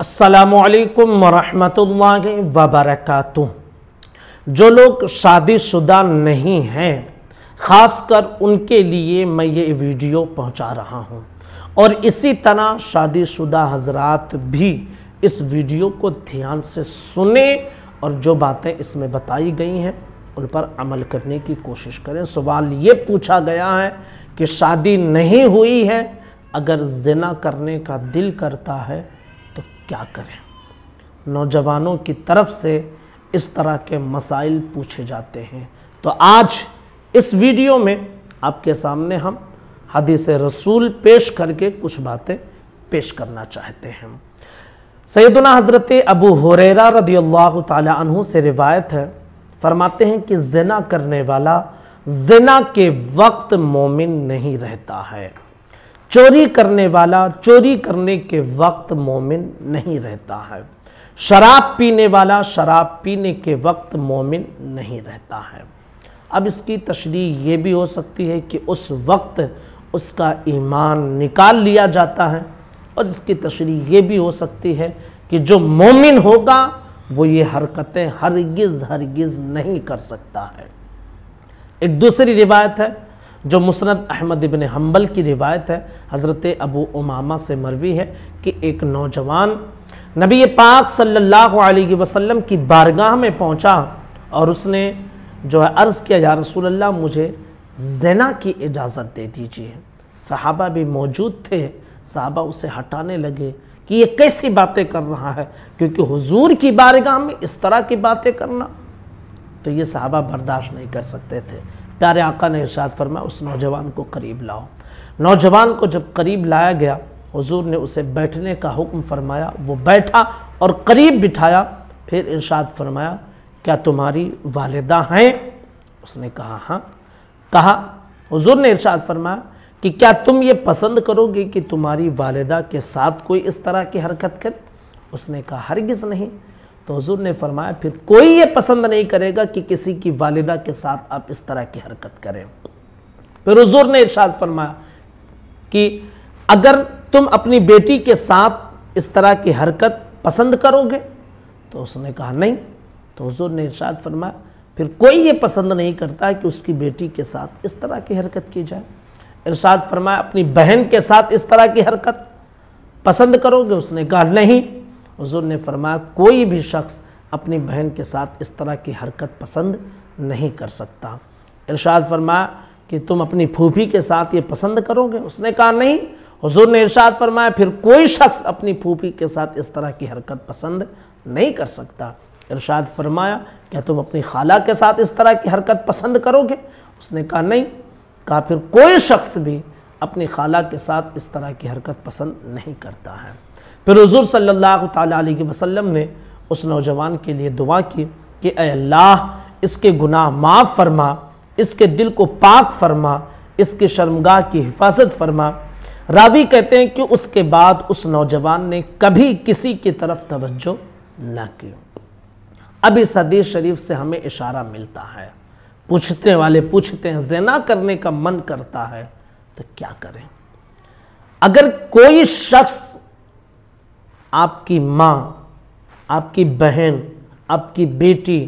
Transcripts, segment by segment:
असलकम वरम वबरक जो लोग शादीशुदा नहीं हैं ख़ासकर उनके लिए मैं ये वीडियो पहुंचा रहा हूं और इसी तरह शादीशुदा हजरात भी इस वीडियो को ध्यान से सुने और जो बातें इसमें बताई गई हैं उन पर अमल करने की कोशिश करें सवाल ये पूछा गया है कि शादी नहीं हुई है अगर जिना करने का दिल करता है क्या करें नौजवानों की तरफ से इस तरह के मसाइल पूछे जाते हैं तो आज इस वीडियो में आपके सामने हम हदीस रसूल पेश करके कुछ बातें पेश करना चाहते हैं सैदना हज़रत अबू हुररा रदी अल्लाह तहु से रिवायत है फरमाते हैं कि जना करने वाला जना के वक्त मोमिन नहीं रहता है चोरी करने वाला चोरी करने के वक्त मोमिन नहीं रहता है शराब पीने वाला शराब पीने के वक्त मोमिन नहीं रहता है अब इसकी तशरी ये भी हो सकती है कि उस वक्त उसका ईमान निकाल लिया जाता है और इसकी तशरी ये भी हो सकती है कि जो मोमिन होगा वो ये हरकतें हरगिज़ हरगिज़ नहीं कर सकता है एक दूसरी रिवायत है जो मुसनद अहमद इबन हम्बल की रिवायत है हज़रत अबू उमामा से मरवी है कि एक नौजवान नबी पाक सल्लल्लाहु अलैहि वसल्लम की बारगाह में पहुंचा और उसने जो है अर्ज़ किया या रसूल अल्लाह मुझे जना की इजाज़त दे दीजिए साहबा भी मौजूद थे साहबा उसे हटाने लगे कि ये कैसी बातें कर रहा है क्योंकि हुजूर की बारगाह में इस तरह की बातें करना तो ये साहबा बर्दाश्त नहीं कर सकते थे प्यारे आका ने इरशाद फरमाया उस नौजवान को करीब लाओ नौजवान को जब करीब लाया गया हुजूर ने उसे बैठने का हुक्म फरमाया वो बैठा और करीब बिठाया फिर इरशाद फरमाया क्या तुम्हारी वालदा हैं उसने कहा हाँ कहा हुजूर ने इरशाद फरमाया कि क्या तुम ये पसंद करोगे कि तुम्हारी वालदा के साथ कोई इस तरह की हरकत करे उसने कहा हरगिज़ नहीं तो हजूर ने फरमाया फिर कोई ये पसंद नहीं करेगा कि किसी की वालिदा के साथ आप इस तरह की हरकत करें फिर हजूर ने इर्शाद फरमाया कि अगर तुम अपनी बेटी के साथ इस तरह की हरकत पसंद करोगे तो उसने कहा नहीं तो हजूर ने इर्शाद फरमाया फिर कोई ये पसंद नहीं करता कि उसकी बेटी के साथ इस तरह की हरकत की जाए इर्शाद फरमाया अपनी बहन के साथ इस तरह की हरकत पसंद करोगे उसने कहा नहीं हजूर ने फरमाया कोई भी शख्स अपनी बहन के साथ इस तरह की हरकत पसंद नहीं कर सकता इरशाद फरमाया कि तुम अपनी फूफी के साथ ये पसंद करोगे उसने कहा नहीं हजूर ने इरशाद फरमाया फिर कोई शख्स अपनी फूफी के साथ इस तरह की हरकत पसंद नहीं कर सकता इरशाद फरमाया क्या तुम अपनी खाला के साथ इस तरह की हरकत पसंद करोगे उसने कहा नहीं कहा फिर कोई शख्स भी अपनी खाला के साथ इस तरह की हरकत पसंद नहीं करता है फिर हजूर सल्ला अलैहि ने उस नौजवान के लिए दुआ की कि अल्लाह इसके गुनाह माफ़ फरमा इसके दिल को पाक फरमा इसके शर्मगाह की हिफाजत फरमा रावी कहते हैं कि उसके बाद उस नौजवान ने कभी किसी की तरफ तवज्जो ना की अब इस हदीस शरीफ से हमें इशारा मिलता है पूछते वाले पूछते हैं जना करने का मन करता है तो क्या करें अगर कोई शख्स आपकी माँ आपकी बहन आपकी बेटी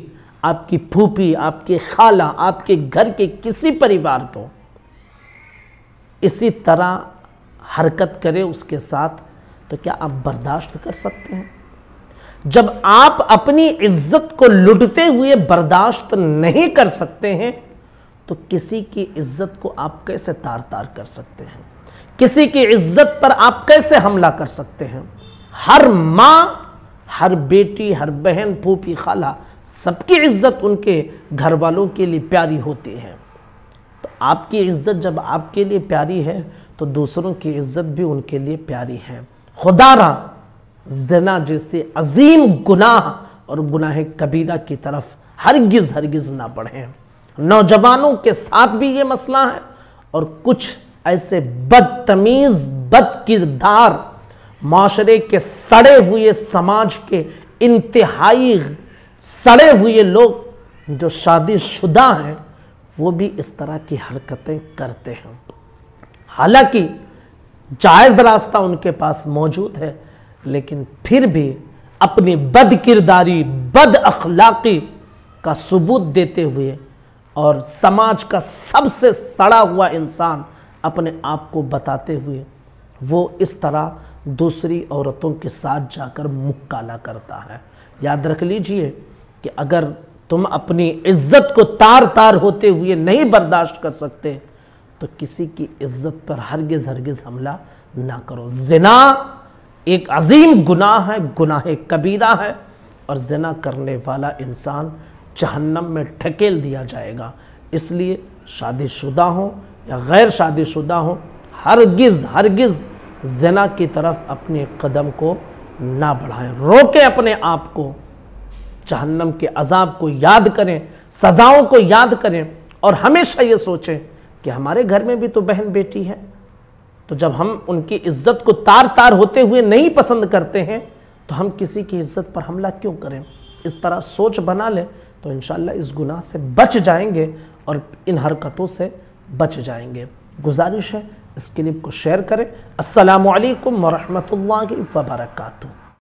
आपकी फूफी आपके खाला आपके घर के किसी परिवार को इसी तरह हरकत करे उसके साथ तो क्या आप बर्दाश्त कर सकते हैं जब आप अपनी इज्जत को लुटते हुए बर्दाश्त नहीं कर सकते हैं तो किसी की इज्जत को आप कैसे तार तार कर सकते हैं किसी की इज्जत पर आप कैसे हमला कर सकते हैं हर माँ हर बेटी हर बहन पोपी खाला सबकी इज्जत उनके घर वालों के लिए प्यारी होती है तो आपकी इज्जत जब आपके लिए प्यारी है तो दूसरों की इज्जत भी उनके लिए प्यारी है खुदारा जना जैसे अजीम गुनाह और गुनाह कबीरा की तरफ हरगिज़ हरगिज़ ना पढ़ें नौजवानों के साथ भी ये मसला है और कुछ ऐसे बदतमीज़ बद किरदार माशरे के सड़े हुए समाज के इंतहाई सड़े हुए लोग जो शादीशुदा हैं वो भी इस तरह की हरकतें करते हैं हालांकि जायज़ रास्ता उनके पास मौजूद है लेकिन फिर भी अपनी बद किरदारी बद अखलाक़ी का सबूत देते हुए और समाज का सबसे सड़ा हुआ इंसान अपने आप को बताते हुए वो इस तरह दूसरी औरतों के साथ जाकर मुक्काला करता है याद रख लीजिए कि अगर तुम अपनी इज्जत को तार तार होते हुए नहीं बर्दाश्त कर सकते तो किसी की इज्जत पर हरगिज हरगिज हमला ना करो जिना एक अजीम गुनाह है गुनाह कबीरा है और जिना करने वाला इंसान जहन्नम में ठकेल दिया जाएगा इसलिए शादीशुदा हो या गैर शादीशुदा हो हरगिज़ हरगिज़ जना की तरफ अपने कदम को ना बढ़ाएं रोकें अपने आप को जहन्नम के अजाब को याद करें सज़ाओं को याद करें और हमेशा ये सोचें कि हमारे घर में भी तो बहन बेटी है तो जब हम उनकी इज्जत को तार तार होते हुए नहीं पसंद करते हैं तो हम किसी की इज्जत पर हमला क्यों करें इस तरह सोच बना लें तो इन इस गुनाह से बच जाएंगे और इन हरकतों से बच जाएंगे गुजारिश है इस क्लिप को शेयर करें असलकम वरहमल वबरकू